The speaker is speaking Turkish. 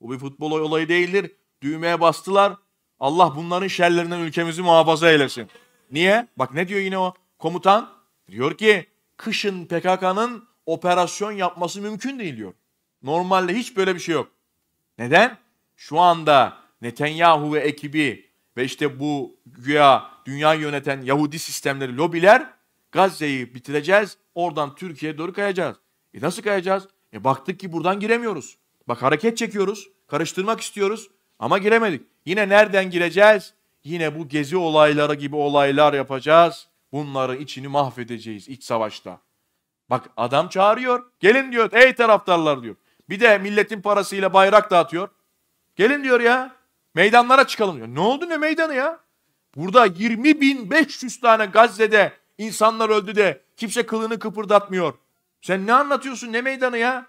Bu bir futbol olayı değildir. Düğmeye bastılar. Allah bunların şerlerinden ülkemizi muhafaza eylesin. Niye? Bak ne diyor yine o komutan? Diyor ki kışın PKK'nın operasyon yapması mümkün değil diyor. Normalde hiç böyle bir şey yok. Neden? Şu anda Netanyahu ve ekibi ve işte bu güya dünyayı yöneten Yahudi sistemleri, lobiler Gazze'yi bitireceğiz. Oradan Türkiye'ye doğru kayacağız. E nasıl kayacağız? E baktık ki buradan giremiyoruz. Bak hareket çekiyoruz, karıştırmak istiyoruz ama giremedik. Yine nereden gireceğiz? Yine bu gezi olayları gibi olaylar yapacağız. bunların içini mahvedeceğiz iç savaşta. Bak adam çağırıyor. Gelin diyor ey taraftarlar diyor. Bir de milletin parasıyla bayrak dağıtıyor. Gelin diyor ya. Meydanlara çıkalım diyor. Ne oldu ne meydanı ya? Burada 20 bin 500 tane Gazze'de insanlar öldü de kimse kılını kıpırdatmıyor. Sen ne anlatıyorsun ne meydanı ya?